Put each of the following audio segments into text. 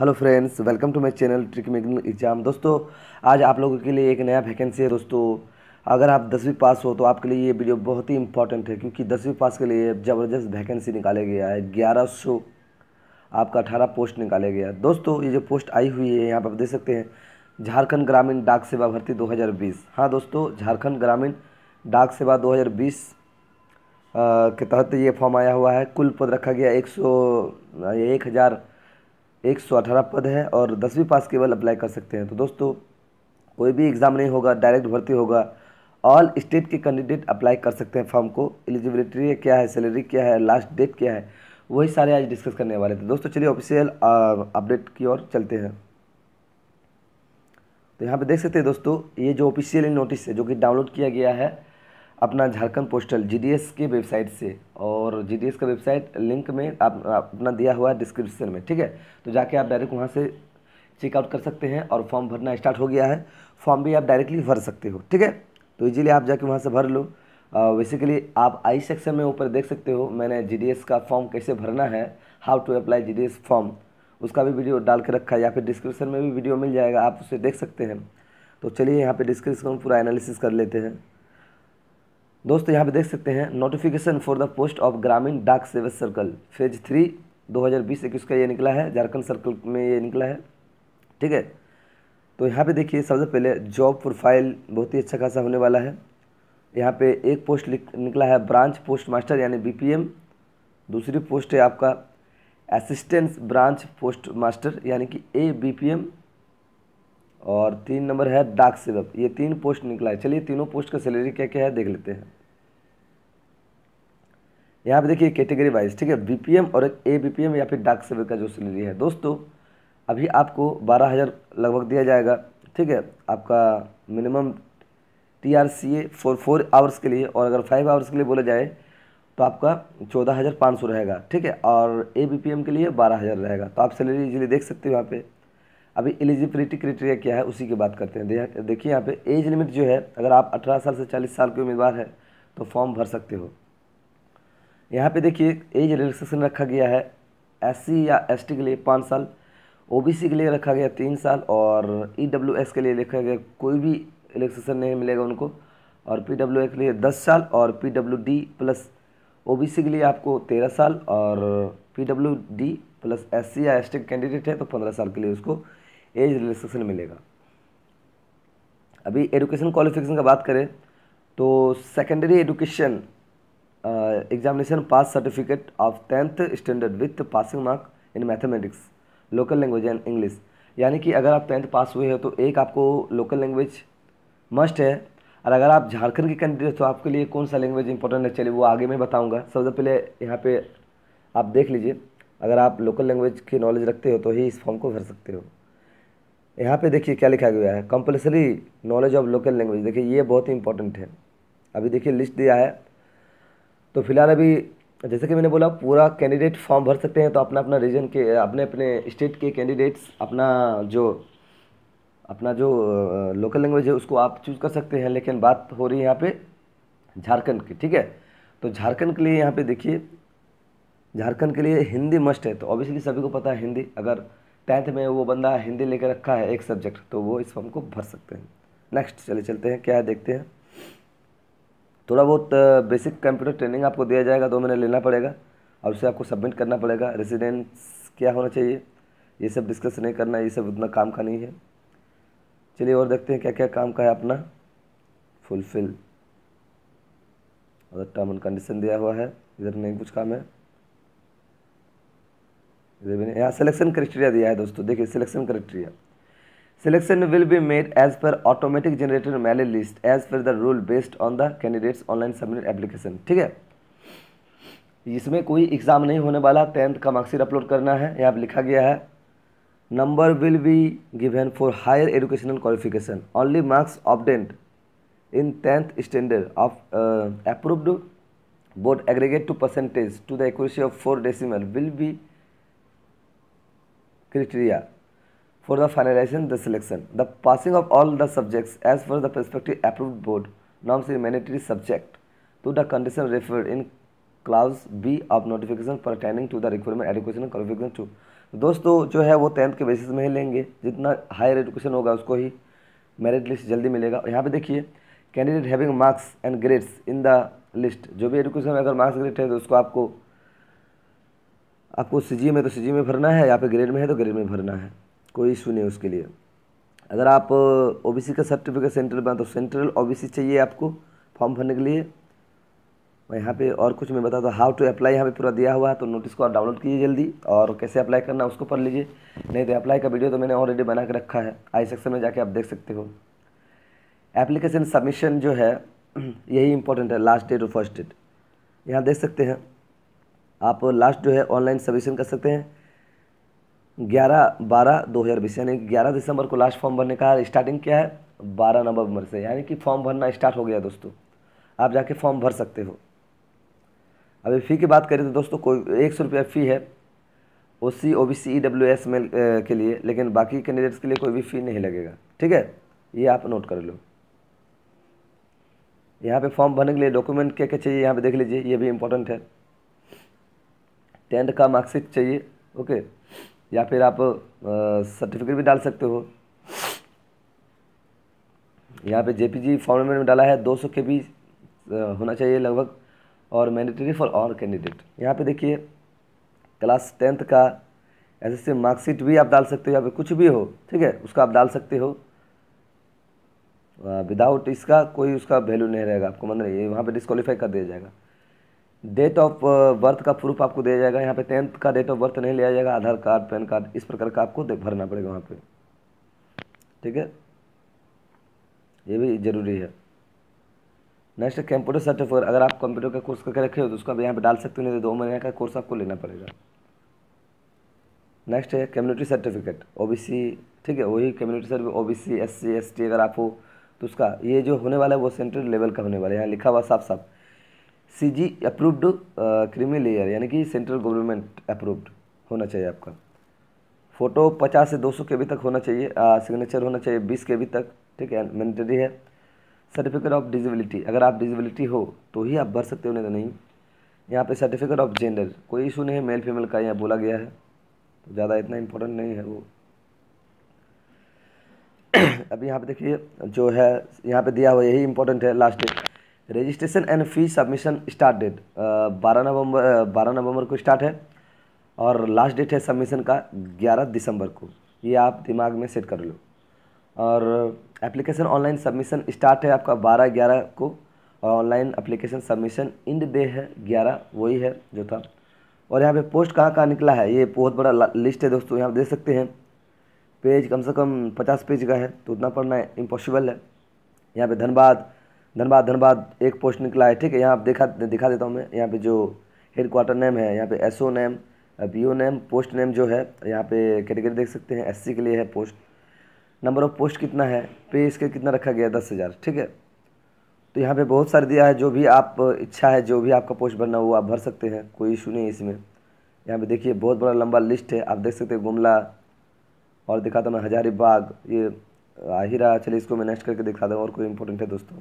hello friends welcome to my channel trick making exam दोस्तों आज आप लोगों के लिए एक नया वैकेंसी है दोस्तों अगर आप दसवीं पास हो तो आपके लिए ये वीडियो बहुत ही इंपॉर्टेंट है क्योंकि दसवीं पास के लिए ज़बरदस्त वैकेंसी निकाले गया है ग्यारह सौ आपका अठारह पोस्ट निकाले गया दोस्तों ये जो पोस्ट आई हुई है यहाँ पर आप देख सकते हैं झारखंड ग्रामीण डाक सेवा भर्ती दो हाँ दोस्तों झारखंड ग्रामीण डाक सेवा दो के तहत ये फॉर्म आया हुआ है कुल पद रखा गया एक सौ एक हज़ार एक सौ अठारह पद है और दसवीं पास केवल अप्लाई कर सकते हैं तो दोस्तों कोई भी एग्ज़ाम नहीं होगा डायरेक्ट भर्ती होगा ऑल स्टेट के कैंडिडेट अप्लाई कर सकते हैं फॉर्म को एलिजिबिलिटी क्या है सैलरी क्या है लास्ट डेट क्या है वही सारे आज डिस्कस करने वाले थे दोस्तों चलिए ऑफिशियल अपडेट की ओर चलते हैं तो यहाँ पे देख सकते हैं दोस्तों ये जो ऑफिशियल नोटिस है जो कि डाउनलोड किया गया है अपना झारखंड पोस्टल जीडीएस के वेबसाइट से और जीडीएस का वेबसाइट लिंक में आप अपना दिया हुआ है डिस्क्रिप्शन में ठीक है तो जाके आप डायरेक्ट वहाँ से चेकआउट कर सकते हैं और फॉर्म भरना स्टार्ट हो गया है फॉर्म भी आप डायरेक्टली भर सकते हो ठीक है तो इजीली आप जाके वहाँ से भर लो बेसिकली आप आई सेक्शन में ऊपर देख सकते हो मैंने जी का फॉर्म कैसे भरना है हाउ टू अप्लाई जी फॉर्म उसका भी वीडियो डाल के रखा है या फिर डिस्क्रिप्शन में भी वीडियो मिल जाएगा आप उसे देख सकते हैं तो चलिए यहाँ पर डिस्क्रिप्शन पूरा एनालिसिस कर लेते हैं दोस्तों यहाँ पे देख सकते हैं notification for the post of Gramin Dak सेवा सर्कल फेज थ्री 2020 इक्कीस का ये निकला है झारखंड सर्कल में ये निकला है ठीक है तो यहाँ पे देखिए सबसे पहले जॉब प्रोफाइल बहुत ही अच्छा खासा होने वाला है यहाँ पे एक पोस्ट निकला है ब्रांच पोस्ट मास्टर यानी एम दूसरी पोस्ट है आपका असिस्टेंट ब्रांच पोस्ट मास्टर यानी कि ए एम और तीन नंबर है डाक सेवक ये तीन पोस्ट निकला है चलिए तीनों पोस्ट का सैलरी क्या क्या है देख लेते हैं यहाँ पे देखिए कैटेगरी वाइज ठीक है बीपीएम और एक ए बीपीएम या फिर डाक सेवक का जो सैलरी है दोस्तों अभी आपको बारह हज़ार लगभग दिया जाएगा ठीक है आपका minimum T R C A four four hours के लिए और अगर फाइव आवर्स के लिए बोला जाए तो आपका चौदह हज़ार पाँच सौ रहेगा ठीक है और ए बी पी एम के लिए बारह हज़ार रहेगा तो आप सैलरी इजीली देख सकते हो यहाँ पे अभी एलिजिबिलिटी क्राइटेरिया क्या है उसी की बात करते हैं देखिए यहाँ पे एज लिमिट जो है अगर आप 18 साल से 40 साल के उम्मीदवार हैं तो फॉर्म भर सकते हो यहाँ पे देखिए एज रिलेक्सेशन रखा गया है एस या एस के लिए पाँच साल ओ के लिए रखा गया तीन साल और ई e के लिए रखा गया कोई भी रिलेक्सेशन नहीं मिलेगा उनको और पी के लिए दस साल और पी प्लस ओ के लिए आपको तेरह साल और पी प्लस एस या एस कैंडिडेट है तो पंद्रह साल के लिए उसको एज रिलैक्सेशन मिलेगा अभी एजुकेशन क्वालिफिकेशन का बात करें तो secondary education examination pass certificate of tenth standard with passing mark in mathematics local language and English यानी कि अगर आप टेंथ पास हुए हो तो एक आपको लोकल लैंग्वेज मस्ट है और अगर आप झारखंड के कैंडिडेट तो आपके लिए कौन सा लैंग्वेज इंपॉर्टेंट है चलिए वो आगे मैं बताऊंगा सबसे पहले यहाँ पे आप देख लीजिए अगर आप लोकल लैंग्वेज की नॉलेज रखते हो तो ही इस फॉर्म को भर सकते हो यहाँ पे देखिए क्या लिखा गया है compulsory knowledge of local language देखिए ये बहुत ही इंपॉर्टेंट है अभी देखिए लिस्ट दिया है तो फिलहाल अभी जैसे कि मैंने बोला पूरा कैंडिडेट फॉर्म भर सकते हैं तो अपना अपना रीजन के अपने अपने स्टेट के कैंडिडेट्स अपना जो अपना जो लोकल लैंग्वेज है उसको आप चूज़ कर सकते हैं लेकिन बात हो रही है यहाँ पे झारखंड की ठीक है तो झारखंड के लिए यहाँ पे देखिए झारखंड के लिए हिंदी मस्ट है तो ऑब्वियसली सभी को पता है हिंदी अगर टेंथ में वो बंदा हिंदी लेकर रखा है एक सब्जेक्ट तो वो इस फॉर्म को भर सकते हैं नेक्स्ट चले चलते हैं क्या है देखते हैं थोड़ा बहुत बेसिक कंप्यूटर ट्रेनिंग आपको दिया जाएगा दो महीने लेना पड़ेगा और उसे आपको सबमिट करना पड़ेगा रेजिडेंस क्या होना चाहिए ये सब डिस्कस नहीं करना ये सब उतना काम का नहीं है चलिए और देखते हैं क्या क्या काम का है अपना फुलफिल और टर्म एंड कंडीशन दिया हुआ है इधर नहीं कुछ काम है यहाँ सिलेक्शन क्राइटेरिया दिया है दोस्तों देखिए selection criteria selection will be made as per automatic generated merit list as per the rule based on the candidates online submit application ठीक है इसमें कोई एग्ज़ाम नहीं होने वाला टेंथ का मार्क्सिट अपलोड करना है यहाँ पर लिखा गया है number will be given for higher educational qualification only marks obtained in tenth standard of approved board aggregate to percentage to the accuracy of four decimal will be criteria for the finalization the selection the passing of all the subjects as per the prospective approved board norms in mandatory subject to the condition referred in clause b of notification pertaining to the requirement education and qualification to दोस्तों जो है वो tenth के basis में ही लेंगे जितना higher education होगा उसको ही मेरिट लिस्ट जल्दी मिलेगा यहाँ पे देखिए candidate having marks and grades in the list जो भी एजुकेशन में अगर मार्क्स ग्रेड है तो उसको आपको आपको सी में तो सी में भरना है या फिर ग्रेड में है तो ग्रेड में भरना है कोई इशू नहीं उसके लिए अगर आप ओबीसी uh, का सर्टिफिकेट सेंट्रल में तो सेंट्रल ओबीसी चाहिए आपको फॉर्म भरने के लिए मैं यहाँ पे और कुछ मैं बता हूँ हाउ टू अप्लाई यहाँ पे पूरा दिया हुआ है तो नोटिस को आप डाउनलोड कीजिए जल्दी और कैसे अप्लाई करना है उसको पढ़ लीजिए नहीं तो अप्लाई का वीडियो तो मैंने ऑलरेडी बना के रखा है आई सेक्शन में जाके आप देख सकते हो एप्लीकेशन सबमिशन जो है यही इंपॉर्टेंट है लास्ट डेट और फर्स्ट डेट यहाँ देख सकते हैं आप लास्ट जो है ऑनलाइन सबमिशन कर सकते हैं ग्यारह बारह दो हज़ार बीस यानी ग्यारह दिसंबर को लास्ट फॉर्म भरने का स्टार्टिंग क्या है बारह नवंबर से यानी कि फॉर्म भरना स्टार्ट हो गया दोस्तों आप जाके फॉर्म भर सकते हो अभी फ़ी की बात करें तो दोस्तों कोई एक सौ रुपया फ़ी है O C O B C E W S male के लिए लेकिन बाकी कैंडिडेट्स के लिए कोई भी फ़ी नहीं लगेगा ठीक है ये आप नोट कर लो यहाँ पे फॉर्म भरने के लिए डॉक्यूमेंट क्या क्या चाहिए यहाँ पे देख लीजिए ये भी इंपॉर्टेंट है टेंथ का मार्कशीट चाहिए ओके या फिर आप सर्टिफिकेट भी डाल सकते हो यहाँ पे जेपीजी फॉर्मेट में डाला है 200 के बीच होना चाहिए लगभग और मैंडेटरी फॉर ऑल कैंडिडेट यहाँ पे देखिए क्लास टेंथ का एसएससी मार्कशीट भी आप डाल सकते हो या फिर कुछ भी हो ठीक है उसका आप डाल सकते हो विदाउट इसका कोई उसका वैल्यू नहीं रहेगा आपको मन रही वहाँ पर डिस्कालीफाई कर दिया जाएगा डेट ऑफ बर्थ का प्रूफ आपको दिया जाएगा यहाँ पे टेंथ का डेट ऑफ बर्थ नहीं लिया जाएगा आधार कार्ड पैन कार्ड इस प्रकार का आपको भरना पड़ेगा वहाँ पे ठीक है ये भी ज़रूरी है नेक्स्ट कंप्यूटर सर्टिफिकेट अगर आप कंप्यूटर का कोर्स करके रखे हो तो उसको आप यहाँ पे डाल सकते हो नहीं तो दो महीने का कोर्स आपको लेना पड़ेगा नेक्स्ट है कम्युनिटी सर्टिफिकेट ओ ठीक है वही community certificate OBC SC ST अगर आप हो तो उसका ये जो होने वाला है वो सेंट्रल लेवल का होने वाला है यहाँ लिखा हुआ साफ साफ C G approved creamy layer यानी कि सेंट्रल गवर्नमेंट अप्रूव्ड होना चाहिए आपका फ़ोटो 50 से 200 के बी तक होना चाहिए सिग्नेचर होना चाहिए 20 के बी तक ठीक है मैंडेटरी है सर्टिफिकेट ऑफ डिजिबिलिटी अगर आप डिजिबिलिटी हो तो ही आप भर सकते हो नहीं तो नहीं यहाँ पे सर्टिफिकेट ऑफ जेंडर कोई इशू नहीं है मेल फीमेल का यहाँ बोला गया है तो ज़्यादा इतना इम्पोर्टेंट नहीं है वो अब यहाँ पे देखिए जो है यहाँ पे दिया हुआ यही इम्पोर्टेंट है last date registration and fee submission start date बारह नवंबर uh, बारह नवंबर को स्टार्ट है और लास्ट डेट है सबमिशन का ग्यारह दिसंबर को ये आप दिमाग में सेट कर लो और एप्लीकेशन ऑनलाइन सबमिशन स्टार्ट है आपका बारह ग्यारह को और online application submission end day है ग्यारह वही है जो था और यहाँ पे पोस्ट कहाँ कहाँ निकला है ये बहुत बड़ा लिस्ट है दोस्तों यहाँ देख सकते हैं पेज कम से कम पचास पेज का है तो उतना पढ़ना इम्पॉसिबल है यहाँ पे धनबाद धनबाद धनबाद एक पोस्ट निकला है ठीक है यहाँ आप देखा दिखा देता हूँ मैं यहाँ पे जो हेड क्वार्टर नेम है यहाँ पे SO name O name post name जो है यहाँ पे कैटेगरी देख सकते हैं एससी के लिए है पोस्ट नंबर ऑफ पोस्ट कितना है पे इसके कितना रखा गया दस हज़ार ठीक है तो यहाँ पे बहुत सारे दिया है जो भी आप इच्छा है जो भी आपका पोस्ट भरना हो आप भर सकते हैं कोई इशू नहीं इसमें यहाँ पर देखिए बहुत बड़ा लंबा लिस्ट है आप देख सकते हैं गुमला और दिखाता मैं हजारीबाग ये आहिरा चलिए इसको मैं नेक्स्ट करके दिखा दूँ और कोई इंपॉर्टेंट है दोस्तों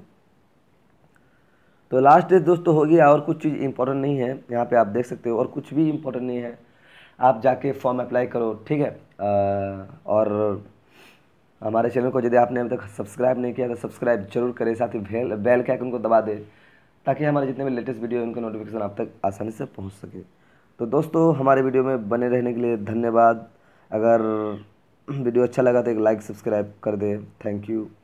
तो लास्ट डेट दोस्तों हो गया और कुछ चीज़ इंपॉर्टेंट नहीं है यहाँ पे आप देख सकते हो और कुछ भी इंपॉर्टेंट नहीं है आप जाके फॉर्म अप्लाई करो ठीक है आ, और हमारे चैनल को यदि आपने अभी तक सब्सक्राइब नहीं किया तो सब्सक्राइब जरूर करें साथ ही बेल बेल के आइकन को दबा दें ताकि हमारे जितने भी लेटेस्ट वीडियो उनका नोटिफिकेशन आप तक आसानी से पहुँच सके तो दोस्तों हमारे वीडियो में बने रहने के लिए धन्यवाद अगर वीडियो अच्छा लगा तो एक लाइक सब्सक्राइब कर दें थैंक यू